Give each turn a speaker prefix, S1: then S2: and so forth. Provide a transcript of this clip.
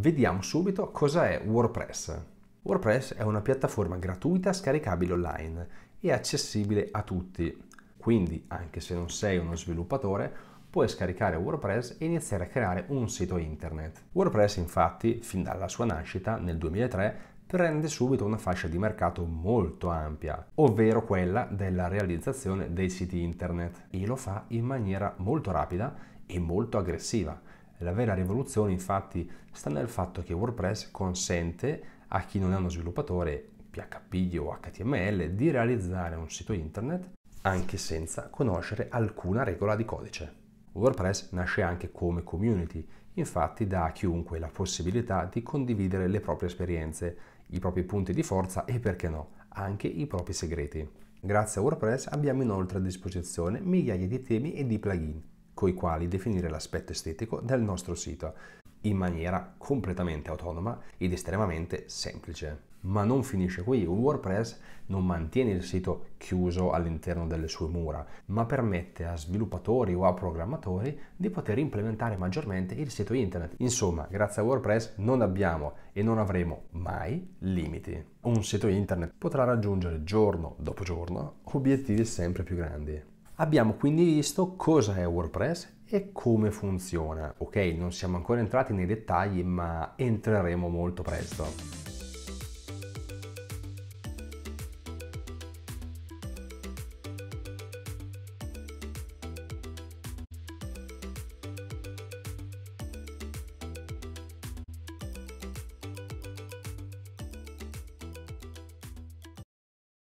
S1: vediamo subito cosa è WordPress. WordPress è una piattaforma gratuita scaricabile online e accessibile a tutti. Quindi, anche se non sei uno sviluppatore, puoi scaricare WordPress e iniziare a creare un sito internet. WordPress infatti, fin dalla sua nascita nel 2003, prende subito una fascia di mercato molto ampia, ovvero quella della realizzazione dei siti internet, e lo fa in maniera molto rapida e molto aggressiva la vera rivoluzione infatti sta nel fatto che WordPress consente a chi non è uno sviluppatore PHP o HTML di realizzare un sito internet anche senza conoscere alcuna regola di codice. WordPress nasce anche come community, infatti dà a chiunque la possibilità di condividere le proprie esperienze, i propri punti di forza e perché no, anche i propri segreti. Grazie a WordPress abbiamo inoltre a disposizione migliaia di temi e di plugin coi quali definire l'aspetto estetico del nostro sito in maniera completamente autonoma ed estremamente semplice. Ma non finisce qui, WordPress non mantiene il sito chiuso all'interno delle sue mura, ma permette a sviluppatori o a programmatori di poter implementare maggiormente il sito internet. Insomma, grazie a WordPress non abbiamo e non avremo mai limiti. Un sito internet potrà raggiungere giorno dopo giorno obiettivi sempre più grandi. Abbiamo quindi visto cosa è WordPress e come funziona. Ok, non siamo ancora entrati nei dettagli, ma entreremo molto presto.